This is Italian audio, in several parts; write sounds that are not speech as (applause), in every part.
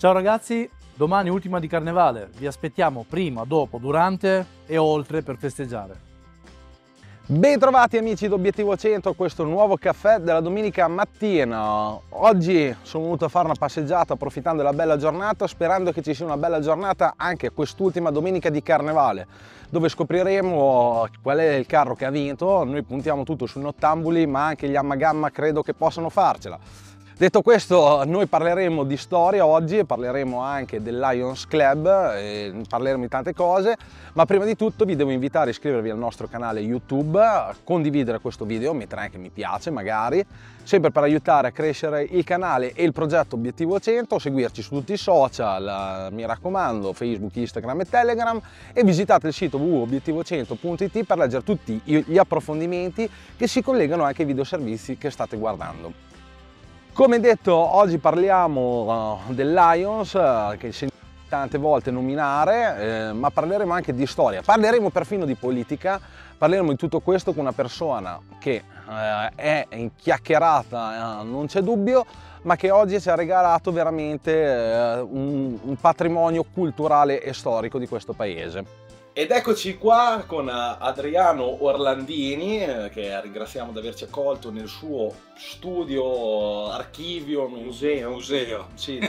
Ciao ragazzi, domani ultima di carnevale, vi aspettiamo prima, dopo, durante e oltre per festeggiare. Bentrovati amici di Obiettivo 100 a questo nuovo caffè della domenica mattina. Oggi sono venuto a fare una passeggiata approfittando della bella giornata, sperando che ci sia una bella giornata anche quest'ultima domenica di carnevale, dove scopriremo qual è il carro che ha vinto. Noi puntiamo tutto sui nottambuli, ma anche gli Ammagamma credo che possano farcela. Detto questo, noi parleremo di storia oggi, parleremo anche del Lions Club, parleremo di tante cose, ma prima di tutto vi devo invitare a iscrivervi al nostro canale YouTube, condividere questo video, mettere anche mi piace magari, sempre per aiutare a crescere il canale e il progetto Obiettivo 100, seguirci su tutti i social, mi raccomando, Facebook, Instagram e Telegram e visitate il sito www.obiettivo100.it per leggere tutti gli approfondimenti che si collegano anche ai videoservizi che state guardando. Come detto, oggi parliamo eh, del dell'Ions, eh, che sentiamo tante volte nominare, eh, ma parleremo anche di storia, parleremo perfino di politica, parleremo di tutto questo con una persona che eh, è inchiacchierata, eh, non c'è dubbio, ma che oggi ci ha regalato veramente eh, un, un patrimonio culturale e storico di questo paese. Ed eccoci qua con eh, Adriano Orlandini, eh, che ringraziamo di averci accolto nel suo studio, archivio, museo. museo. Sì,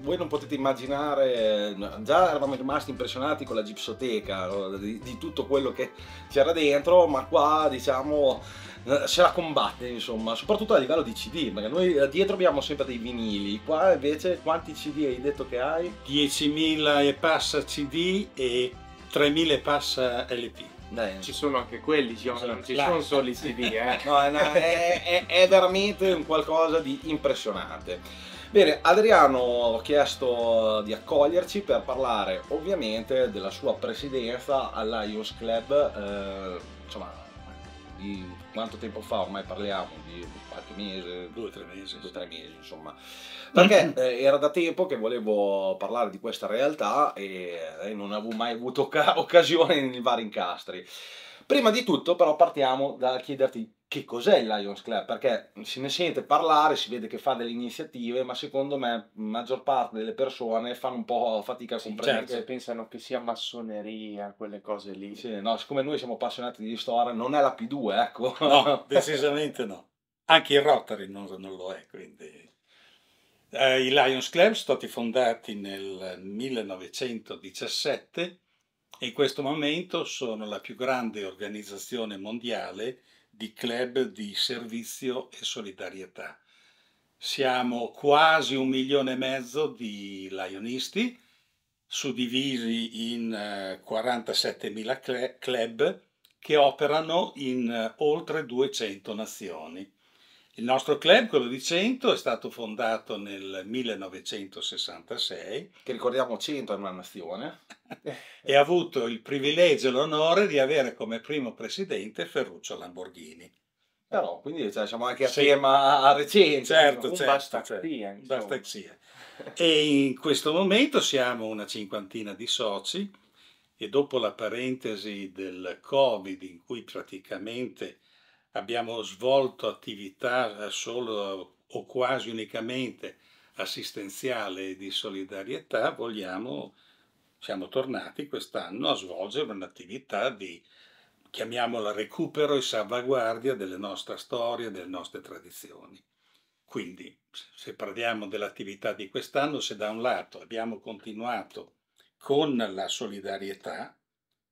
voi non potete immaginare, già eravamo rimasti impressionati con la gipsoteca, di, di tutto quello che c'era dentro, ma qua diciamo eh, se la combatte insomma soprattutto a livello di cd perché noi dietro abbiamo sempre dei vinili qua invece quanti cd hai detto che hai? 10.000 e passa cd e 3000 passa LP. Dai. Ci sono anche quelli, ci sono, non ci sono solo i CD. Eh. (laughs) no, è, è, è, è, veramente un qualcosa di impressionante. Bene, Adriano ha chiesto di accoglierci per parlare ovviamente della sua presidenza all'IOS Club, eh, insomma, di quanto tempo fa ormai parliamo di qualche mese due o tre mesi due o tre mesi insomma perché mm. eh, era da tempo che volevo parlare di questa realtà e, e eh, non avevo mai avuto occasione nei vari incastri prima di tutto però partiamo da chiederti che cos'è il Lions Club, perché se ne sente parlare, si vede che fa delle iniziative, ma secondo me la maggior parte delle persone fanno un po' fatica a comprendere. Sì, certo, pensano che sia massoneria, quelle cose lì. Sì, no, siccome noi siamo appassionati di storia, non è la P2, ecco. No, (laughs) decisamente no. Anche il Rotary non, non lo è, quindi... Eh, I Lions Club sono stati fondati nel 1917 e in questo momento sono la più grande organizzazione mondiale di club di servizio e solidarietà. Siamo quasi un milione e mezzo di lionisti, suddivisi in 47.000 eh, club che operano in eh, oltre 200 nazioni. Il nostro club, quello di 100, è stato fondato nel 1966. Che ricordiamo Cento è una nazione. (laughs) e ha avuto il privilegio e l'onore di avere come primo presidente Ferruccio Lamborghini. Però, quindi cioè, siamo anche assieme sì. a Recente. Certo, un certo. Basta, certo. basta sia. E in questo momento siamo una cinquantina di soci e dopo la parentesi del Covid in cui praticamente abbiamo svolto attività eh, solo o quasi unicamente assistenziale di solidarietà, vogliamo, siamo tornati quest'anno a svolgere un'attività di, chiamiamola recupero e salvaguardia delle nostre storie, delle nostre tradizioni. Quindi, se parliamo dell'attività di quest'anno, se da un lato abbiamo continuato con la solidarietà,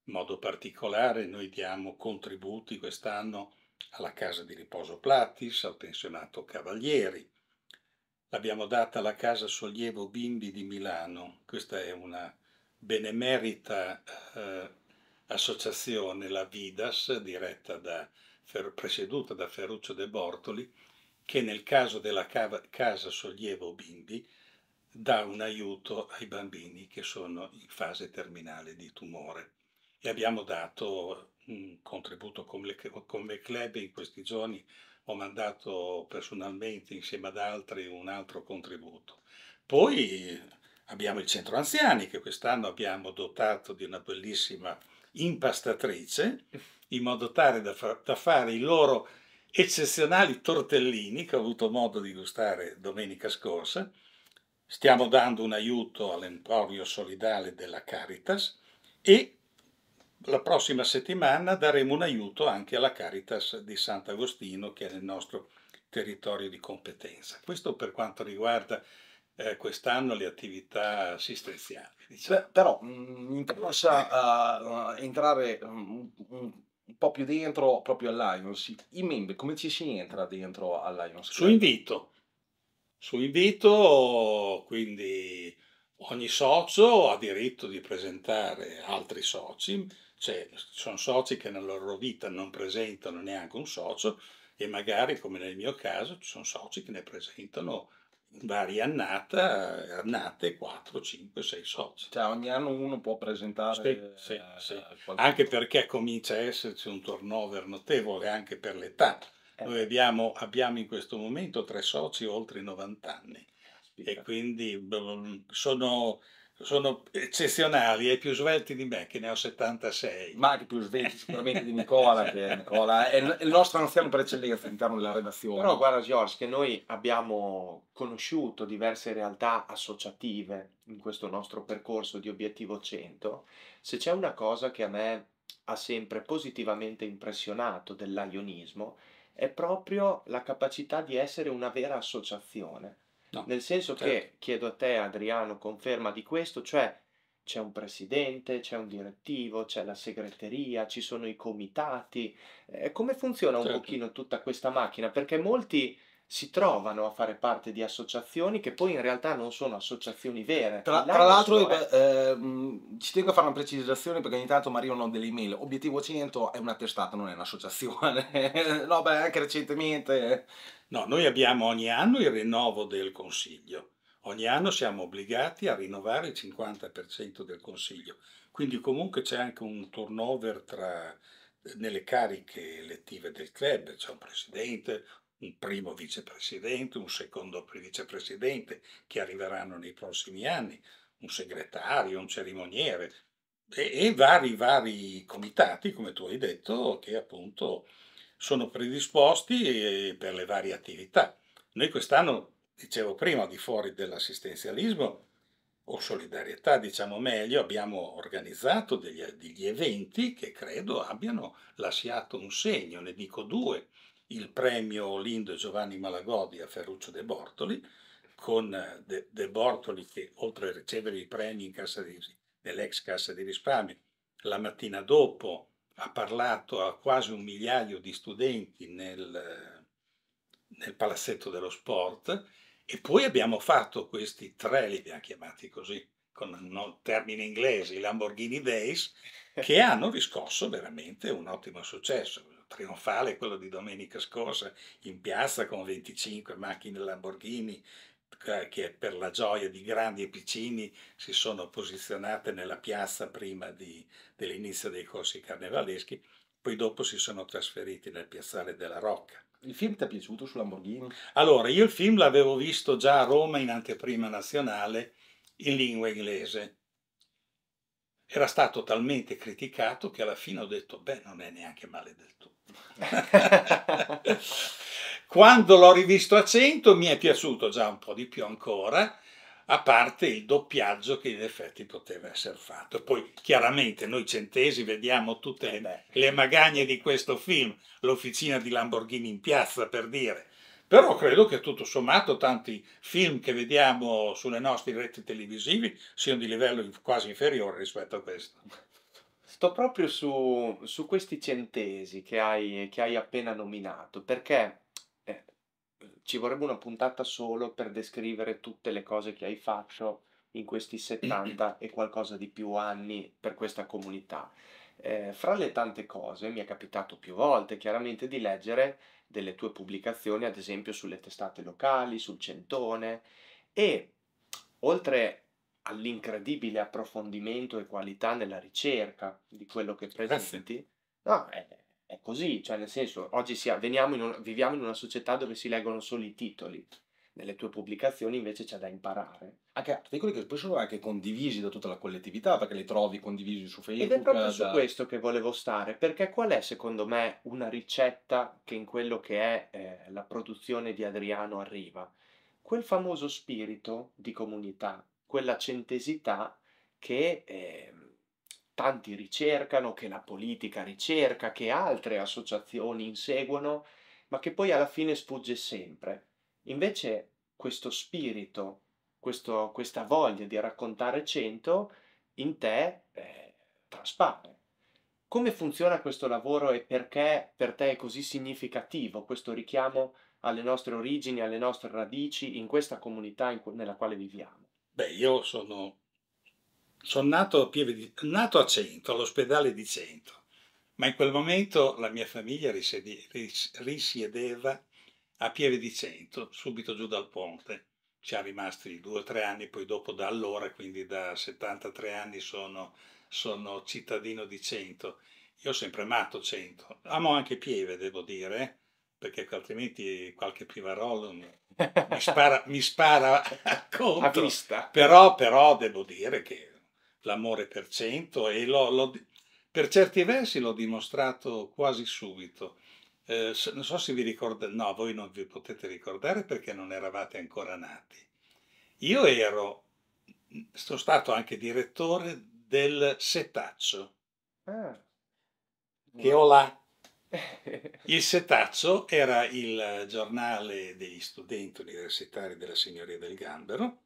in modo particolare noi diamo contributi quest'anno alla casa di riposo Platis, al pensionato Cavalieri. L'abbiamo data alla casa Sollievo Bimbi di Milano, questa è una benemerita eh, associazione, la Vidas, da, presieduta da Ferruccio De Bortoli, che nel caso della cava, casa Sollievo Bimbi dà un aiuto ai bambini che sono in fase terminale di tumore e abbiamo dato un mhmm, contributo come, come club in questi giorni ho mandato personalmente insieme ad altri un altro contributo. Poi abbiamo il centro anziani che quest'anno abbiamo dotato di una bellissima impastatrice in modo tale da, fa da fare i loro eccezionali tortellini che ho avuto modo di gustare domenica scorsa. Stiamo dando un aiuto all'emporio solidale della Caritas e la prossima settimana daremo un aiuto anche alla Caritas di Sant'Agostino che è nel nostro territorio di competenza. Questo per quanto riguarda eh, quest'anno le attività assistenziali. Diciamo. Beh, però mm, mi interessa uh, entrare mm, un, un po' più dentro proprio all'Ions. I membri, come ci si entra dentro all'Ions? Su invito. Su invito, quindi ogni socio ha diritto di presentare altri soci cioè, sono soci che nella loro vita non presentano neanche un socio e magari, come nel mio caso, ci sono soci che ne presentano in varie annate, annate 4, 5, 6 soci. Cioè ogni anno uno può presentare... Sì, eh, sì, eh, sì. Anche perché comincia a esserci un turnover notevole anche per l'età. Eh. Noi abbiamo, abbiamo, in questo momento tre soci oltre i 90 anni Aspetta. e quindi boh, sono sono eccezionali e più svelti di me, che ne ho 76. Ma anche più svelti sicuramente di Nicola, che Nicola è il nostro anziano per eccellenza all'interno della redazione. Però guarda George, che noi abbiamo conosciuto diverse realtà associative in questo nostro percorso di Obiettivo 100, se c'è una cosa che a me ha sempre positivamente impressionato dell'aionismo è proprio la capacità di essere una vera associazione No. Nel senso certo. che chiedo a te, Adriano, conferma di questo, cioè c'è un presidente, c'è un direttivo, c'è la segreteria, ci sono i comitati. Eh, come funziona certo. un pochino tutta questa macchina? Perché molti si trovano a fare parte di associazioni che poi in realtà non sono associazioni vere. Tra, tra l'altro è... eh, ci tengo a fare una precisazione perché ogni tanto mi arrivano delle email. Obiettivo 100 è una testata, non è un'associazione. (laughs) no, beh, anche recentemente. No, noi abbiamo ogni anno il rinnovo del Consiglio. Ogni anno siamo obbligati a rinnovare il 50% del Consiglio. Quindi comunque c'è anche un turnover tra, nelle cariche elettive del club, c'è un presidente, un primo vicepresidente, un secondo vicepresidente che arriveranno nei prossimi anni, un segretario, un cerimoniere e, e vari, vari comitati, come tu hai detto, che appunto sono predisposti eh, per le varie attività. Noi quest'anno, dicevo prima, di fuori dell'assistenzialismo o solidarietà, diciamo meglio, abbiamo organizzato degli, degli eventi che credo abbiano lasciato un segno, ne dico due il premio Lindo Giovanni Malagodi a Ferruccio De Bortoli, con eh, De, Bortoli che oltre a ricevere i premi in cassa di, nell'ex Cassa di Risparmio, la mattina dopo ha parlato a quasi un migliaio di studenti nel, nel palazzetto dello sport e poi abbiamo fatto questi tre, li abbiamo chiamati così, con un termine inglese, i Lamborghini Days, (laughs) che hanno riscosso veramente un ottimo successo trionfale quello di domenica scorsa in piazza con 25 macchine Lamborghini che per la gioia di grandi e piccini si sono posizionate nella piazza prima dell'inizio dei corsi carnevaleschi, poi dopo si sono trasferiti nel piazzale della Rocca. Il film ti è piaciuto su Lamborghini? Allora, io il film l'avevo visto già a Roma in anteprima nazionale in lingua inglese. Era stato talmente criticato che alla fine ho detto, beh, non è neanche male del tutto. (laughs) Quando l'ho rivisto a 100 mi è piaciuto già un po' di più ancora, a parte il doppiaggio che in effetti poteva essere fatto. Poi chiaramente noi centesi vediamo tutte eh le, le magagne di questo film, l'officina di Lamborghini in piazza per dire, però credo che tutto sommato tanti film che vediamo sulle nostre reti televisive siano di livello quasi inferiore rispetto a questo. Sto proprio su, su questi centesi che hai, che hai appena nominato, perché eh, ci vorrebbe una puntata solo per descrivere tutte le cose che hai fatto in questi 70 e qualcosa di più anni per questa comunità. Eh, fra le tante cose, mi è capitato più volte chiaramente di leggere delle tue pubblicazioni, ad esempio sulle testate locali, sul Centone, e oltre all'incredibile approfondimento e qualità nella ricerca di quello che eh presenti. No, è, è, così, cioè nel senso, oggi si, veniamo in un, viviamo in una società dove si leggono solo i titoli, nelle tue pubblicazioni invece c'è da imparare. Anche articoli che poi sono anche condivisi da tutta la collettività, perché li trovi condivisi su Facebook. Ed è proprio da... su questo che volevo stare, perché qual è secondo me una ricetta che in quello che è eh, la produzione di Adriano arriva? Quel famoso spirito di comunità quella centesità che eh, tanti ricercano, che la politica ricerca, che altre associazioni inseguono, ma che poi alla fine sfugge sempre. Invece questo spirito, questo, questa voglia di raccontare cento in te eh, traspare. Come funziona questo lavoro e perché per te è così significativo questo richiamo alle nostre origini, alle nostre radici in questa comunità in, nella quale viviamo? Beh, io sono, sono nato, a Pieve di, nato a Cento, all'ospedale di Cento, ma in quel momento la mia famiglia risiede, ris, risiedeva a Pieve di Cento, subito giù dal ponte. Ci siamo rimasti due o tre anni, poi dopo da allora, quindi da 73 anni sono, sono cittadino di Cento. Io ho sempre amato Cento, amo anche Pieve, devo dire, eh perché altrimenti qualche pivarolo mi (laughs) spara, mi spara (laughs) contro. A vista. Però, però devo dire che l'amore per cento e l'ho, l'ho, per certi versi l'ho dimostrato quasi subito. Eh, non so se vi ricordate, no, voi non vi potete ricordare perché non eravate ancora nati. Io ero, sono stato anche direttore del setaccio ah. che ho là (laughs) Il Setaccio era il giornale degli studenti universitari della Signoria del Gambero.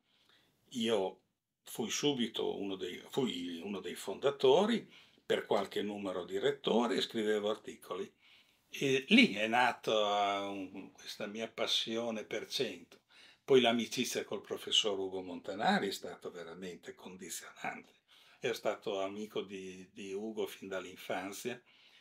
Io fui subito uno dei, fui uno dei fondatori, per qualche numero di rettori, scrivevo articoli. E lì è nata ah, questa mia passione per cento. Poi l'amicizia col professor Ugo Montanari è stata veramente condizionante. Ero stato amico di, di Ugo fin dall'infanzia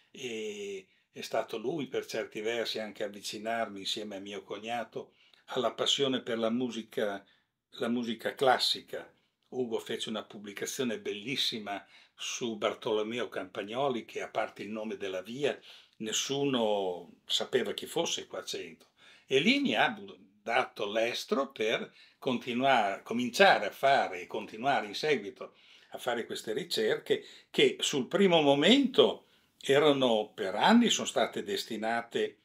e è stato lui per certi versi anche avvicinarmi insieme a mio cognato alla passione per la musica, la musica classica. Ugo fece una pubblicazione bellissima su Bartolomeo Campagnoli che a parte il nome della via nessuno sapeva chi fosse qua dentro e lì mi ha dato l'estro per cominciare a fare e continuare in seguito a fare queste ricerche che sul primo momento erano per anni sono state destinate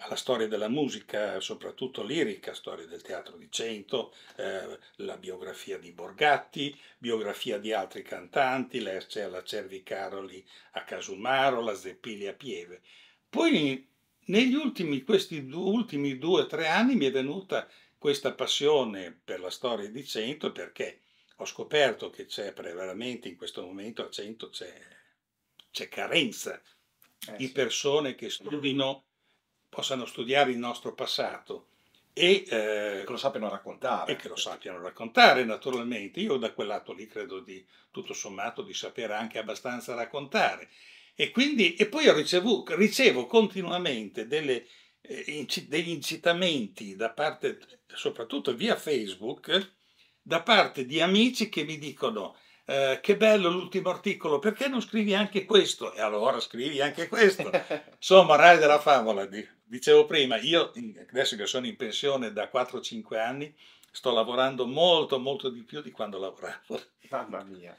alla storia della musica, soprattutto lirica, storia del teatro di Cento, eh, la biografia di Borgatti, biografia di altri cantanti, la, la Cervicaroli a Casumaro, la Zeppili a Pieve. Poi negli ultimi, questi du, ultimi due o tre anni mi è venuta questa passione per la storia di Cento perché ho scoperto che c'è veramente in questo momento a Cento c'è c'è carenza eh, di persone che studino, possano studiare il nostro passato e eh, che lo sappiano raccontare. E che lo sappiano raccontare, naturalmente. Io da quell'atto lì credo di, tutto sommato, di sapere anche abbastanza raccontare. E, quindi, e poi ricevo, ricevo continuamente delle, eh, inc degli incitamenti da parte, soprattutto via Facebook, da parte di amici che mi dicono eh, che bello l'ultimo articolo, perché non scrivi anche questo? E allora scrivi anche questo. (laughs) Insomma, Rai della Favola, dicevo prima, io adesso che sono in pensione da 4-5 anni, sto lavorando molto molto di più di quando lavoravo. Mamma mia.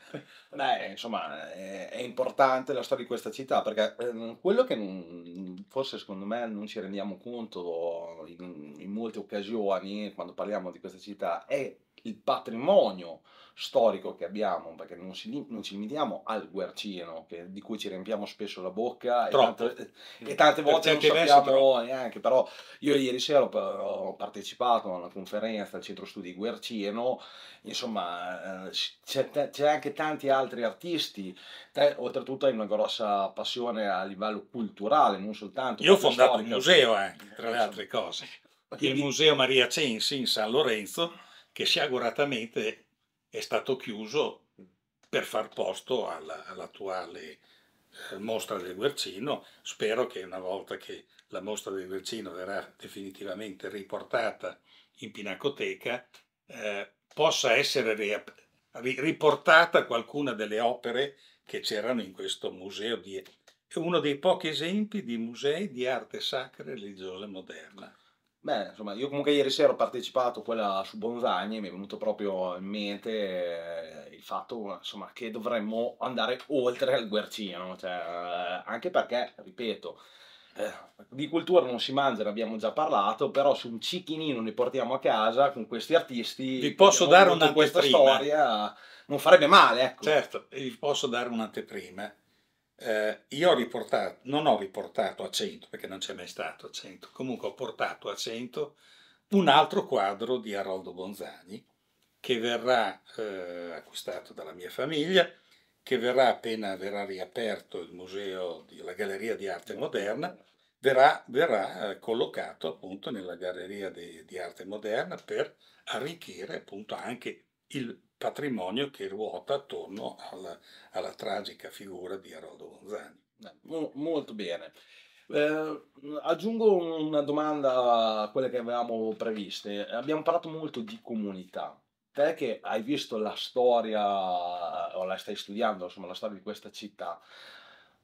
Beh, insomma, è, è, importante la storia di questa città perché eh, quello che non, forse secondo me non ci rendiamo conto in, in molte occasioni quando parliamo di questa città è il patrimonio storico che abbiamo, perché non, si, non ci limitiamo al guercino, che, di cui ci riempiamo spesso la bocca e tante, e tante volte non sappiamo però. neanche, però io ieri sera ho partecipato a una conferenza al centro studi Guercino, insomma eh, c'è, c'è anche tanti altri artisti, Te, oltretutto hai una grossa passione a livello culturale, non soltanto... Io ho fondato storica. un museo anche, eh, tra le altre cose, (laughs) il Museo Maria Censi in San Lorenzo, che sciaguratamente è stato chiuso per far posto alla, all'attuale eh, mostra del Guercino. Spero che una volta che la mostra del Guercino verrà definitivamente riportata in Pinacoteca, eh, possa essere riap- riportata qualcuna delle opere che c'erano in questo museo è uno dei pochi esempi di musei di arte sacra e religiosa moderna. Beh, insomma, io comunque ieri sera ho partecipato a quella su Bonsagni e mi è venuto proprio in mente eh, il fatto, insomma, che dovremmo andare oltre al guercino, cioè, eh, anche perché, ripeto, eh, di cultura non si mangia, ne abbiamo già parlato, però su un cicchinino ne portiamo a casa con questi artisti. Vi posso dare una questa storia, non farebbe male, ecco. Certo, vi posso dare un'anteprima eh, io ho riportato, non ho riportato a 100 perché non c'è mai stato a 100, comunque ho portato a 100 un altro quadro di Aroldo Bonzani che verrà eh, acquistato dalla mia famiglia, che verrà appena verrà riaperto il museo, di, la Galleria di Arte Moderna, verrà, verrà eh, collocato appunto nella Galleria di, di Arte Moderna per arricchire appunto anche il patrimonio che ruota attorno alla, alla tragica figura di Aroldo Gonzani. Eh, molto bene. Eh, aggiungo una domanda a quelle che avevamo previste. Abbiamo parlato molto di comunità. Te che hai visto la storia, o la stai studiando, insomma, la storia di questa città,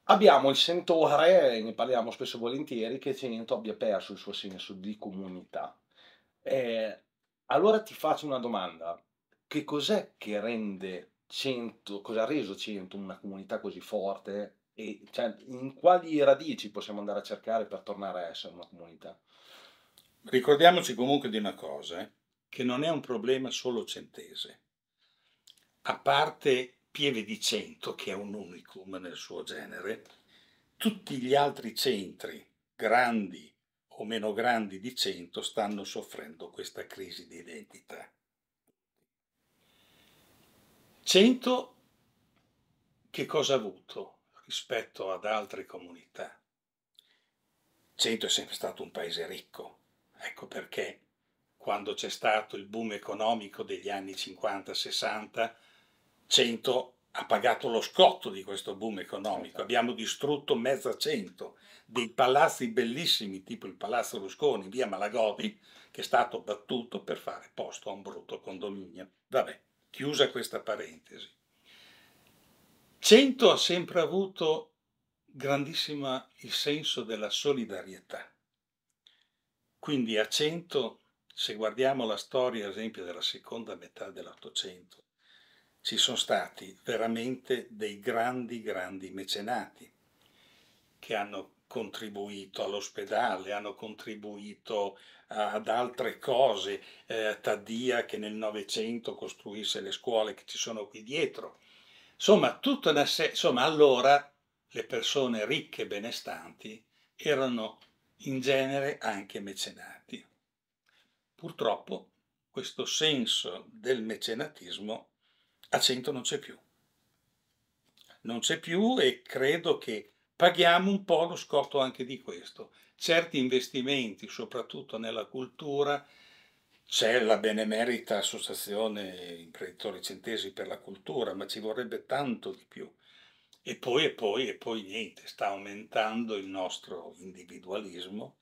abbiamo il sentore, ne parliamo spesso e volentieri, che Cento abbia perso il suo senso di comunità. Eh, allora ti faccio una domanda che cos'è che rende 100, cosa ha reso 100 una comunità così forte e cioè, in quali radici possiamo andare a cercare per tornare a essere una comunità? Ricordiamoci comunque di una cosa, eh, che non è un problema solo centese, a parte Pieve di Cento, che è un unicum nel suo genere, tutti gli altri centri, grandi o meno grandi di Cento, stanno soffrendo questa crisi di identità 100 che cosa ha avuto rispetto ad altre comunità? 100 è sempre stato un paese ricco, ecco perché quando c'è stato il boom economico degli anni 50-60, 100 ha pagato lo scotto di questo boom economico, esatto. abbiamo distrutto mezza cento dei palazzi bellissimi, tipo il Palazzo Rusconi, via Malagodi, che è stato battuto per fare posto a un brutto condominio. Vabbè. Chiusa questa parentesi. Cento ha sempre avuto grandissima il senso della solidarietà. Quindi a Cento, se guardiamo la storia, ad esempio, della seconda metà dell'Ottocento, ci sono stati veramente dei grandi, grandi mecenati che hanno contribuito all'ospedale, hanno contribuito ad altre cose, eh, Taddia che nel Novecento costruisse le scuole che ci sono qui dietro. Insomma, tutta una se- insomma, allora le persone ricche e benestanti erano in genere anche mecenati. Purtroppo questo senso del mecenatismo a 100 non c'è più. Non c'è più e credo che paghiamo un po' lo scotto anche di questo certi investimenti, soprattutto nella cultura, c'è la benemerita associazione imprenditori centesi per la cultura, ma ci vorrebbe tanto di più. E poi, e poi, e poi niente, sta aumentando il nostro individualismo.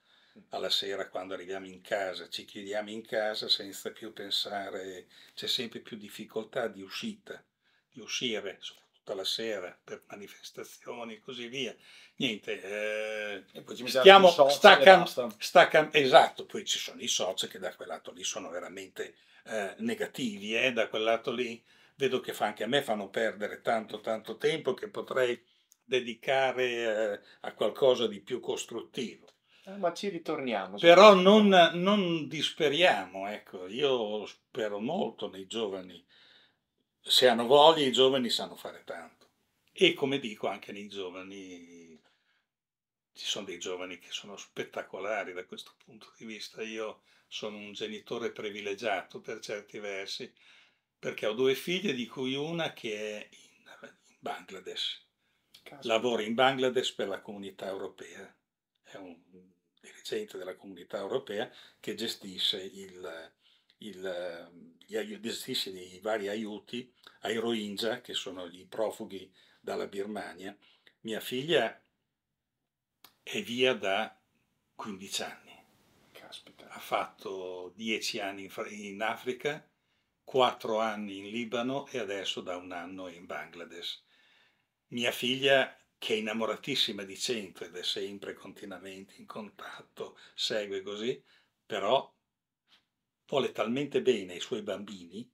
Alla sera quando arriviamo in casa, ci chiudiamo in casa senza più pensare, c'è sempre più difficoltà di uscita, di uscire, tutta la sera per manifestazioni e così via. Niente, eh, e poi ci stiamo, staccan, staccan, esatto, poi ci sono i soci che da quel lato lì sono veramente eh, negativi, eh, da quel lato lì vedo che fa, anche a me fanno perdere tanto tanto tempo che potrei dedicare eh, a qualcosa di più costruttivo. Eh, ma ci ritorniamo. Però non, non disperiamo, ecco, io spero molto nei giovani se hanno voglia i giovani sanno fare tanto. E come dico anche nei giovani, ci sono dei giovani che sono spettacolari da questo punto di vista. Io sono un genitore privilegiato per certi versi, perché ho due figlie di cui una che è in, Bangladesh. Caspita. Lavora in Bangladesh per la comunità europea. È un dirigente della comunità europea che gestisce il, il, eh, gli, gestisce dei vari aiuti ai Rohingya, che sono i profughi dalla Birmania. Mia figlia è via da 15 anni. Caspita. Ha fatto 10 anni in Africa, 4 anni in Libano e adesso da un anno in Bangladesh. Mia figlia che è innamoratissima di centro ed è sempre continuamente in contatto, segue così, però vuole talmente bene i suoi bambini,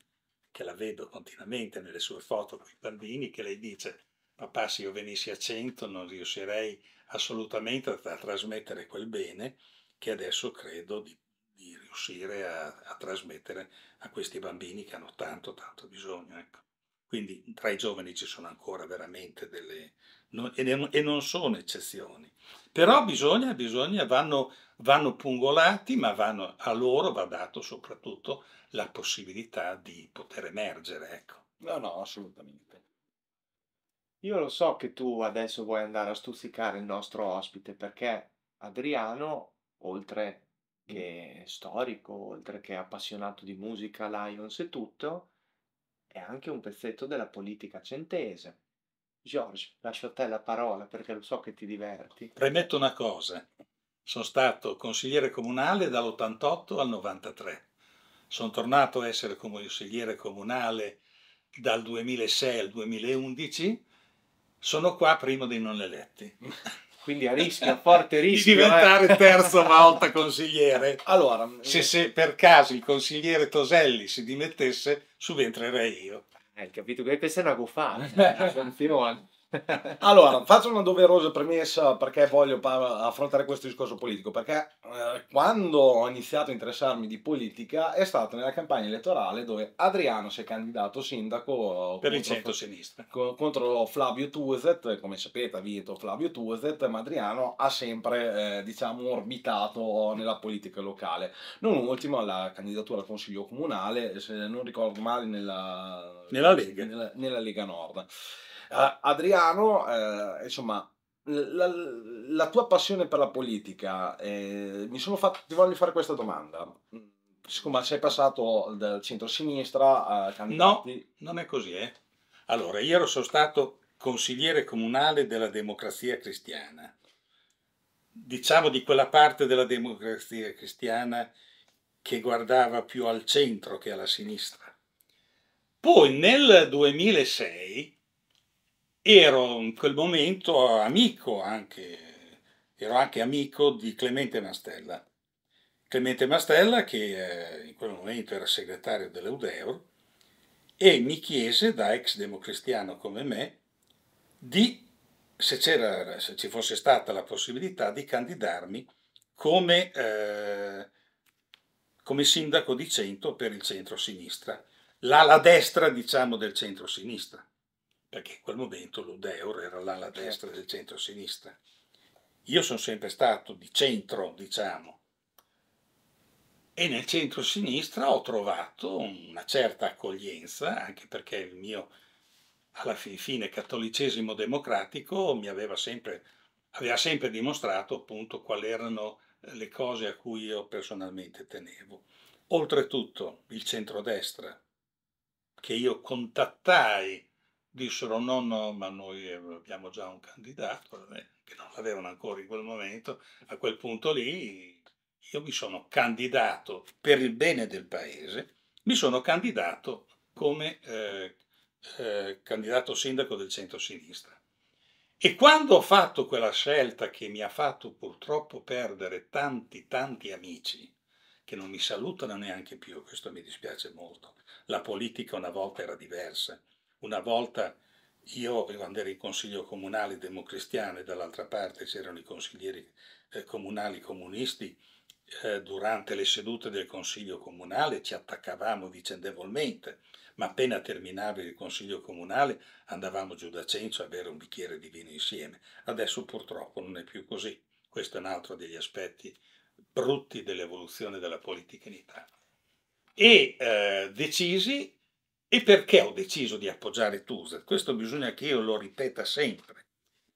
che la vedo continuamente nelle sue foto con i bambini, che lei dice, papà se io venissi a 100 non riuscirei assolutamente a, trasmettere quel bene che adesso credo di, di riuscire a, a, trasmettere a questi bambini che hanno tanto tanto bisogno. Ecco. Quindi tra i giovani ci sono ancora veramente delle... e, e non sono eccezioni. Però bisogna, bisogna vanno, vanno, pungolati, ma vanno, a loro va dato soprattutto la possibilità di poter emergere. Ecco. No, no, assolutamente. Io lo so che tu adesso vuoi andare a stuzzicare il nostro ospite perché Adriano, oltre mm. che storico, oltre che appassionato di musica, Lions e tutto, è anche un pezzetto della politica centese. George, lascio a te la parola perché lo so che ti diverti. Premetto una cosa. Sono stato consigliere comunale dall'88 al 93. Sono tornato a essere consigliere comunale dal 2006 al 2011. Sono qua primo dei non eletti. (laughs) quindi a rischio, a forte (laughs) rischio di diventare eh. terzo (laughs) volta consigliere. Allora, se, se, per caso il consigliere Toselli si dimettesse, subentrerei io. Eh, hai eh, capito che questa è una guffata, (laughs) allora, faccio una doverosa premessa perché voglio affrontare questo discorso politico, perché eh, quando ho iniziato a interessarmi di politica è stato nella campagna elettorale dove Adriano si è candidato sindaco eh, per il centro-sinistra contro, contro Flavio Tueset, come sapete ha vinto Flavio Tueset, ma Adriano ha sempre eh, diciamo orbitato nella politica locale. Non ultimo alla candidatura al consiglio comunale, se non ricordo male nella, nella Lega. Nella, nella Lega Nord. Uh, Adriano, uh, insomma, la, la, tua passione per la politica, eh, mi sono fatto, ti voglio fare questa domanda. Mm, siccome sei passato dal centro-sinistra a candidati... No, non è così, eh. Allora, io sono stato consigliere comunale della democrazia cristiana, diciamo di quella parte della democrazia cristiana che guardava più al centro che alla sinistra. Poi nel 2006 ero in quel momento amico anche, ero anche amico di Clemente Mastella. Clemente Mastella che eh, in quel momento era segretario dell'Eudeur e mi chiese da ex democristiano come me di, se, se ci fosse stata la possibilità di candidarmi come, eh, come sindaco di Cento per il centro-sinistra, l'ala destra diciamo del centro-sinistra perché in quel momento l'Odeor era l'ala certo. destra del centro-sinistra. Io sono sempre stato di centro, diciamo, e nel centro-sinistra ho trovato una certa accoglienza, anche perché il mio, alla fine, cattolicesimo democratico mi aveva sempre, aveva sempre dimostrato appunto quali erano eh, le cose a cui io personalmente tenevo. Oltretutto il centrodestra, che io contattai dissero no, no, ma noi eh, abbiamo già un candidato, che non l'avevano ancora in quel momento, a quel punto lì io mi sono candidato per il bene del paese, mi sono candidato come eh, eh, candidato sindaco del centro-sinistra. E quando ho fatto quella scelta che mi ha fatto purtroppo perdere tanti, tanti amici, che non mi salutano neanche più, questo mi dispiace molto, la politica una volta era diversa, una volta io, quando ero in consiglio comunale democristiano e dall'altra parte c'erano i consiglieri eh, comunali comunisti, eh, durante le sedute del consiglio comunale ci attaccavamo vicendevolmente, ma appena terminava il consiglio comunale andavamo giù da Cencio a bere un bicchiere di vino insieme. Adesso purtroppo non è più così. Questo è un altro degli aspetti brutti dell'evoluzione della politica in Italia. E eh, decisi e perché ho deciso di appoggiare Tuset? Questo bisogna che io lo ripeta sempre.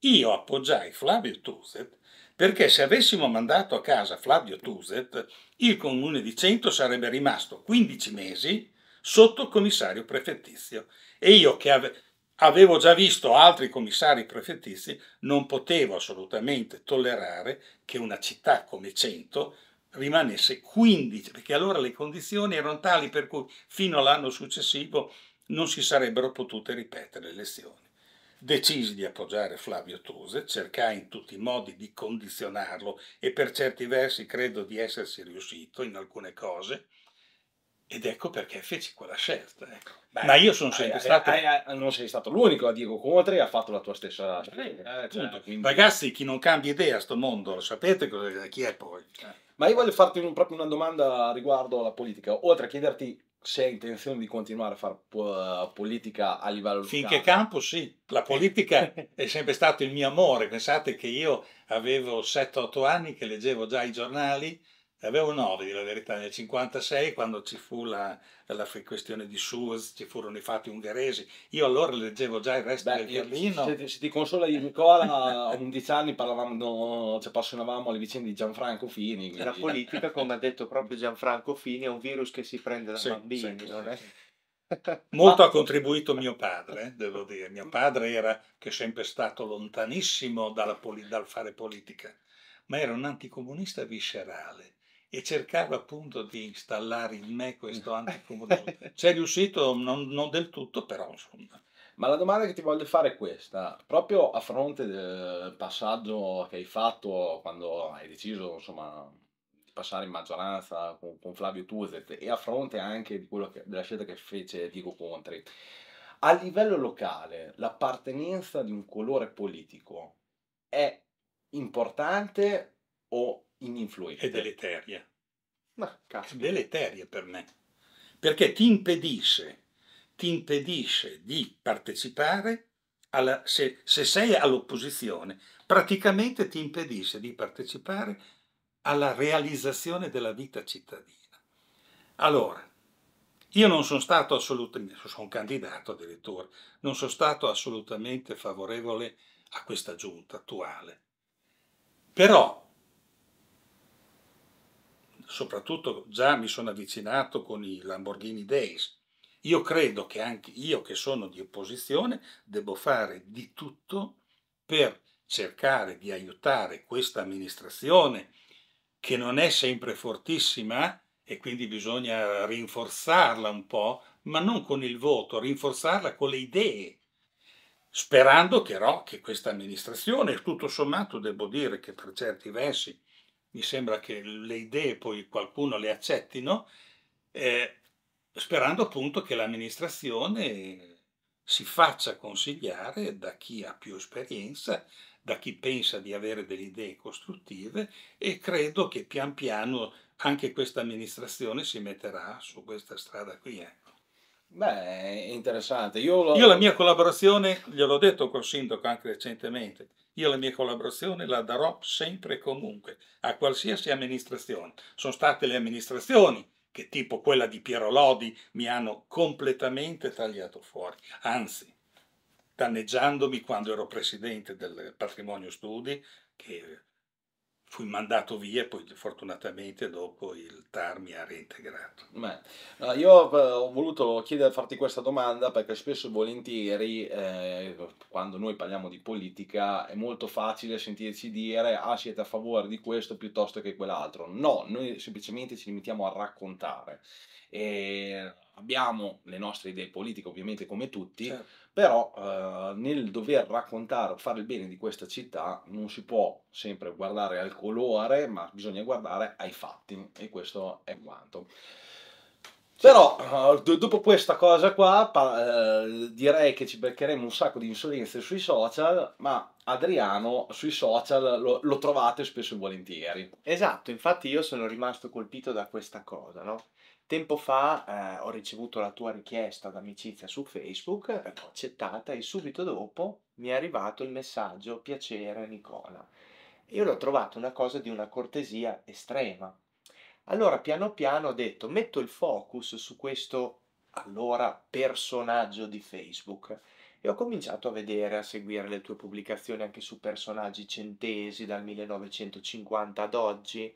Io appoggiai Flavio Tuset perché se avessimo mandato a casa Flavio Tuset, il comune di Cento sarebbe rimasto 15 mesi sotto commissario prefettizio. E io che ave avevo già visto altri commissari prefettizi, non potevo assolutamente tollerare che una città come Cento rimanesse 15, perché allora le condizioni erano tali per cui fino all'anno successivo non si sarebbero potute ripetere le elezioni. Decisi di appoggiare Flavio Tose, cercai in tutti i modi di condizionarlo e per certi versi credo di essersi riuscito in alcune cose, ed ecco perché feci quella scelta. Ecco. Beh, Ma io sono sempre hai, stato. Hai, hai, non sei stato l'unico a eh, Diego Contri, ha fatto la tua stessa eh, scelta. Eh, cioè, quindi... Ragazzi, chi non cambia idea a sto mondo, lo sapete chi è poi. Eh. Ma io voglio farti un, proprio una domanda riguardo alla politica. Oltre a chiederti se hai intenzione di continuare a fare po- politica a livello Finché campo sì, la politica è sempre stato il mio amore. Pensate che io avevo 7-8 anni che leggevo già i giornali avevo 9 di la verità, nel 1956 quando ci fu la, la questione di Suez, ci furono i fatti ungheresi, io allora leggevo già il resto Beh, del Berlino. Se, se, ti consola io Nicola, a 11 anni parlavamo, ci cioè appassionavamo alle vicende di Gianfranco Fini. Quindi... La politica, come ha detto proprio Gianfranco Fini, è un virus che si prende da sì, bambini, sì, non è? Molto Ma... ha contribuito mio padre, eh, devo (laughs) dire. Mio padre era che è sempre stato lontanissimo dal fare politica ma era un anticomunista viscerale e cercava appunto di installare in me questo (laughs) anticomunismo. C'è riuscito, non, non, del tutto, però insomma. Ma la domanda che ti voglio fare è questa, proprio a fronte del passaggio che hai fatto quando hai deciso insomma, di passare in maggioranza con, con Flavio Tuzet e a fronte anche che, della scelta che fece Diego Contri, a livello locale l'appartenenza di un colore politico è importante o ininfluente. E deleteria. Ma cazzo. Deleteria per me. Perché ti impedisce, ti impedisce di partecipare alla, se, se sei all'opposizione, praticamente ti impedisce di partecipare alla realizzazione della vita cittadina. Allora, io non sono stato assolutamente, sono candidato addirittura, non sono stato assolutamente favorevole a questa giunta attuale. Però soprattutto già mi sono avvicinato con i Lamborghini Days. Io credo che anche io che sono di opposizione devo fare di tutto per cercare di aiutare questa amministrazione che non è sempre fortissima e quindi bisogna rinforzarla un po', ma non con il voto, rinforzarla con le idee, sperando però che questa amministrazione, tutto sommato devo dire che per certi versi mi sembra che le idee poi qualcuno le accettino, eh, sperando appunto che l'amministrazione si faccia consigliare da chi ha più esperienza, da chi pensa di avere delle idee costruttive e credo che pian piano anche questa amministrazione si metterà su questa strada qui. Eh. Beh, interessante. Io, lo... Io, la mia collaborazione, gliel'ho detto col sindaco anche recentemente, io la mia collaborazione la darò sempre e comunque a qualsiasi amministrazione. Sono state le amministrazioni che tipo quella di Piero Lodi mi hanno completamente tagliato fuori, anzi danneggiandomi quando ero presidente del patrimonio studi, che fui mandato via e poi fortunatamente dopo il TAR mi ha reintegrato. Beh, io eh, ho voluto chiedere, farti questa domanda perché spesso e volentieri eh, quando noi parliamo di politica è molto facile sentirci dire ah siete a favore di questo piuttosto che quell'altro. No, noi semplicemente ci limitiamo a raccontare. E abbiamo le nostre idee politiche ovviamente come tutti, certo. però eh, nel dover raccontare o fare il bene di questa città non si può sempre guardare al colore, ma bisogna guardare ai fatti e questo è quanto. Però eh, dopo questa cosa qua eh, direi che ci beccheremo un sacco di insolenze sui social, ma Adriano sui social lo, lo trovate spesso e volentieri. Esatto, infatti io sono rimasto colpito da questa cosa, no? Tempo fa eh, ho ricevuto la tua richiesta d'amicizia su Facebook, eh, l'ho accettata e subito dopo mi è arrivato il messaggio piacere Nicola. Io l'ho trovato una cosa di una cortesia estrema. Allora piano piano ho detto metto il focus su questo allora personaggio di Facebook e ho cominciato a vedere, a seguire le tue pubblicazioni anche su personaggi centesi dal 1950 ad oggi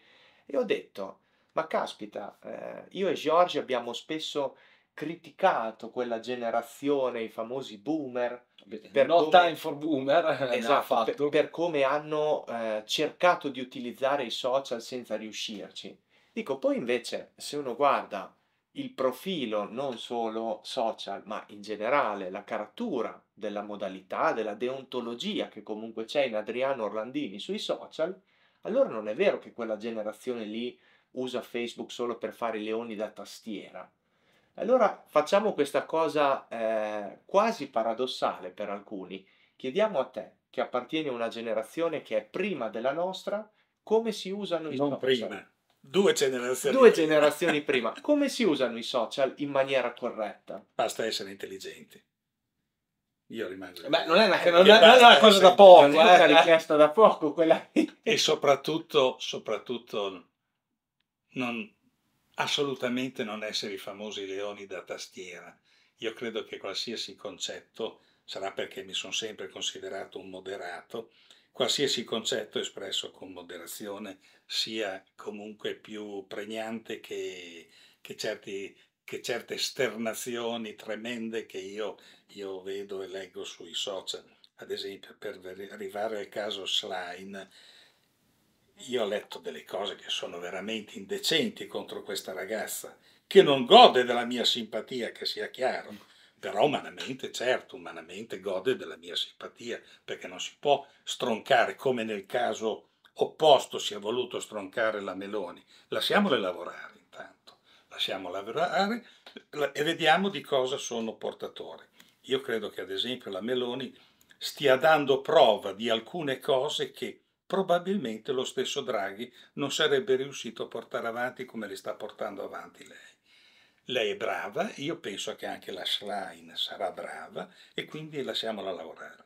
e ho detto ma caspita, eh, io e Giorgio abbiamo spesso criticato quella generazione, i famosi boomer. Per no come... time for boomer, (laughs) esatto, per, per, come hanno eh, cercato di utilizzare i social senza riuscirci. Dico, poi invece, se uno guarda il profilo, non solo social, ma in generale la caratura della modalità, della deontologia che comunque c'è in Adriano Orlandini sui social, allora non è vero che quella generazione lì usa Facebook solo per fare i leoni da tastiera. Allora facciamo questa cosa eh, quasi paradossale per alcuni. Chiediamo a te, che appartieni a una generazione che è prima della nostra, come si usano i non social. Prima. Due generazioni. Due prima. generazioni (laughs) prima. Come si usano i social in maniera corretta? Basta essere intelligenti. Io rimango. Beh, non è una, eh, non non è una cosa da poco, eh. Non è una richiesta da poco quella. e soprattutto, soprattutto non, assolutamente non essere i famosi leoni da tastiera. Io credo che qualsiasi concetto, sarà perché mi sono sempre considerato un moderato, qualsiasi concetto espresso con moderazione sia comunque più pregnante che, che, certi, che certe esternazioni tremende che io, io vedo e leggo sui social. Ad esempio, per arrivare al caso Schlein, io ho letto delle cose che sono veramente indecenti contro questa ragazza, che non gode della mia simpatia, che sia chiaro, però umanamente, certo, umanamente gode della mia simpatia, perché non si può stroncare come nel caso opposto si è voluto stroncare la Meloni. Lasciamole lavorare intanto, lasciamo lavorare e vediamo di cosa sono portatore. Io credo che ad esempio la Meloni stia dando prova di alcune cose che probabilmente lo stesso Draghi non sarebbe riuscito a portare avanti come le sta portando avanti lei. Lei è brava, io penso che anche la Schlein sarà brava e quindi lasciamola lavorare.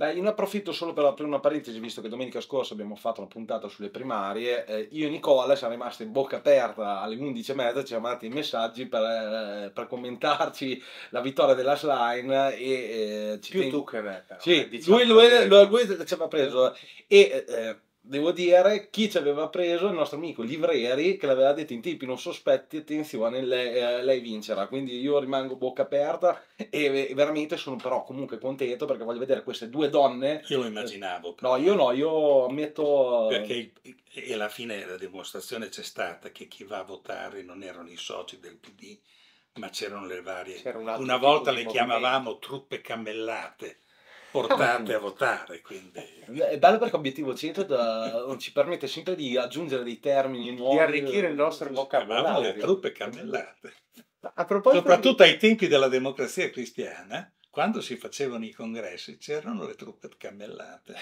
Beh, io ne approfitto solo per aprire una parentesi, visto che domenica scorsa abbiamo fatto una puntata sulle primarie. Eh, io e Nicola siamo rimasti in bocca aperta alle 11.30, ci siamo mandati i messaggi per, eh, per, commentarci la vittoria della Slime. eh, Più ten... tu che me, però. Sì, eh, diciamo lui, lui, lui, lui, ci aveva preso. E eh, eh, devo dire chi ci aveva preso è il nostro amico Livreri che l'aveva detto in tipi non sospetti attenzione lei, eh, lei, vincerà quindi io rimango bocca aperta e, veramente sono però comunque contento perché voglio vedere queste due donne io lo immaginavo però. no io no io ammetto perché e alla fine la dimostrazione c'è stata che chi va a votare non erano i soci del PD ma c'erano le varie una volta le movimento. chiamavamo truppe cammellate portate (laughs) a votare. Quindi. È bello perché Obiettivo centro da, ci permette sempre di aggiungere dei termini nuovi. Di arricchire il nostro eh, vocabolario. le truppe cammellate. Soprattutto di... ai tempi della democrazia cristiana, quando si facevano i congressi c'erano le truppe cammellate.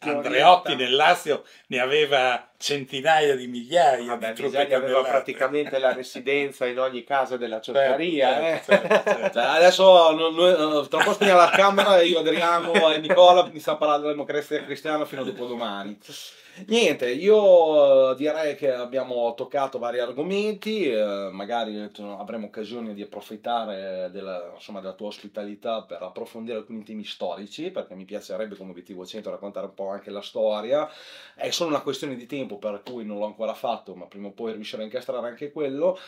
(laughs) Andreotti nel Lazio ne aveva centinaia di migliaia Vabbè, di truppe cammellate. aveva praticamente la residenza in ogni casa della certo, certo, ciotteria. Certo, eh. certo, certo. (laughs) Cioè, adesso non, noi, eh, tra poco spegniamo la camera, io Adriano e Nicola mi sta parlando della democrazia cristiana fino a dopodomani. Niente, io eh, direi che abbiamo toccato vari argomenti, eh, magari avremo occasione di approfittare della, insomma, della, tua ospitalità per approfondire alcuni temi storici, perché mi piacerebbe come obiettivo 100 raccontare un po' anche la storia. È solo una questione di tempo per cui non l'ho ancora fatto, ma prima o poi riuscirò a incastrare anche quello.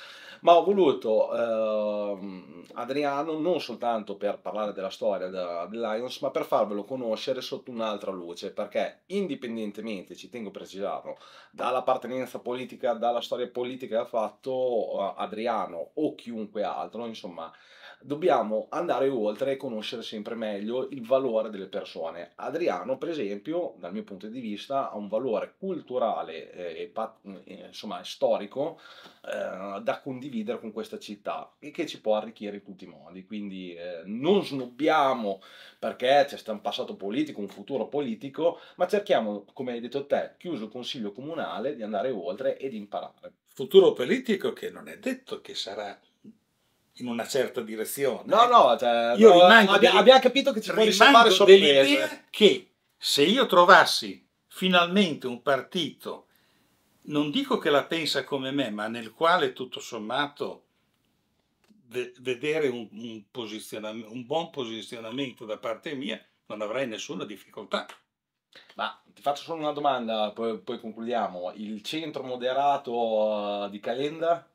Ma ho voluto eh, Adriano non soltanto per parlare della storia della, Lions, ma per farvelo conoscere sotto un'altra luce, perché indipendentemente ci tengo precisarlo, dall'appartenenza politica, dalla storia politica che ha fatto eh, Adriano o chiunque altro, insomma dobbiamo andare oltre e conoscere sempre meglio il valore delle persone. Adriano, per esempio, dal mio punto di vista, ha un valore culturale eh, e eh, insomma, storico eh, da condividere con questa città e che ci può arricchire in tutti i modi. Quindi eh, non snobbiamo perché c'è un passato politico, un futuro politico, ma cerchiamo, come hai detto te, chiuso il Consiglio Comunale, di andare oltre e di imparare. Futuro politico che non è detto che sarà in una certa direzione. No, no, cioè, io no, rimango abbi- delle, abbiamo capito che ci può rimango dell'idea che se io trovassi finalmente un partito, non dico che la pensa come me, ma nel quale tutto sommato de- vedere un, un, posizionam- un buon posizionamento da parte mia non avrei nessuna difficoltà. Ma ti faccio solo una domanda, poi, poi concludiamo. Il centro moderato eh, di Calenda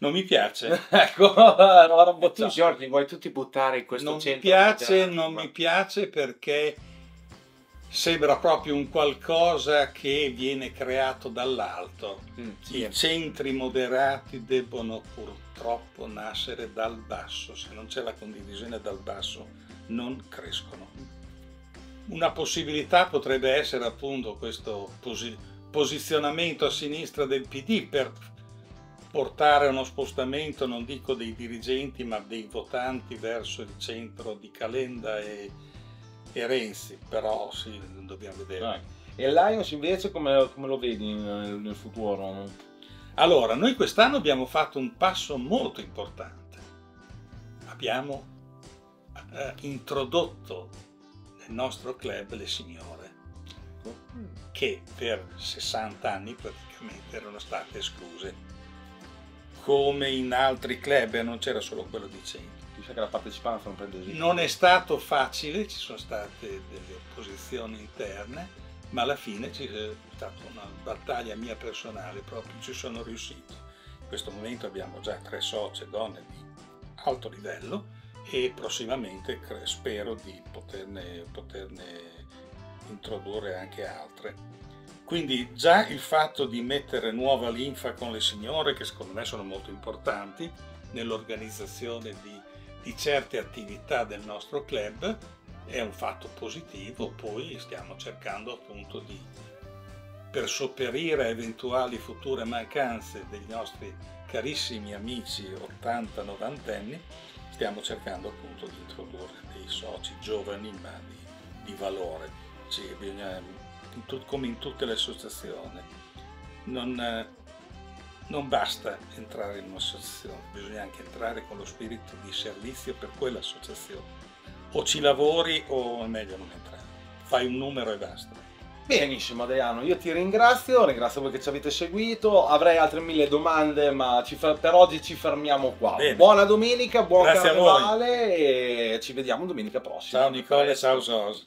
non mi piace. (laughs) ecco, no, roba tu Giorgi vuoi tutti buttare in questo non centro? Mi piace, non mi piace perché sembra proprio un qualcosa che viene creato dall'alto. Mm, sì. I centri moderati debbono purtroppo nascere dal basso, se non c'è la condivisione dal basso non crescono. Una possibilità potrebbe essere appunto questo posi- posizionamento a sinistra del PD per portare uno spostamento, non dico dei dirigenti, ma dei votanti verso il centro di Calenda e, e Renzi, però sì, dobbiamo vedere. Vai. E Lions invece come, come lo vedi nel futuro? Allora, noi quest'anno abbiamo fatto un passo molto importante. Abbiamo eh, introdotto nel nostro club le signore ecco. che per 60 anni praticamente erano state escluse come in altri club, non c'era solo quello di Centro. Mi sa che la partecipanza non prende esempio. Non è stato facile, ci sono state delle opposizioni interne, ma alla fine c'è stata una battaglia mia personale, proprio ci sono riuscito. In questo momento abbiamo già tre socie donne di alto livello e prossimamente spero di poterne, poterne introdurre anche altre. Quindi già il fatto di mettere nuova linfa con le signore, che secondo me sono molto importanti nell'organizzazione di, di certe attività del nostro club, è un fatto positivo, poi stiamo cercando appunto di, per sopperire a eventuali future mancanze dei nostri carissimi amici 80-90 anni, stiamo cercando appunto di introdurre dei soci giovani ma di, di valore. Ci, bisogna in tut, come in tutte le associazioni. Non, eh, non basta entrare in un'associazione, bisogna anche entrare con lo spirito di servizio per quell'associazione. O ci lavori o è meglio non entrare. Fai un numero e basta. Benissimo Adriano, io ti ringrazio, ringrazio voi che ci avete seguito, avrei altre mille domande ma per oggi ci fermiamo qua. Bene. Buona domenica, buon Grazie carnevale e ci vediamo domenica prossima. Ciao Nicole, ciao Sos.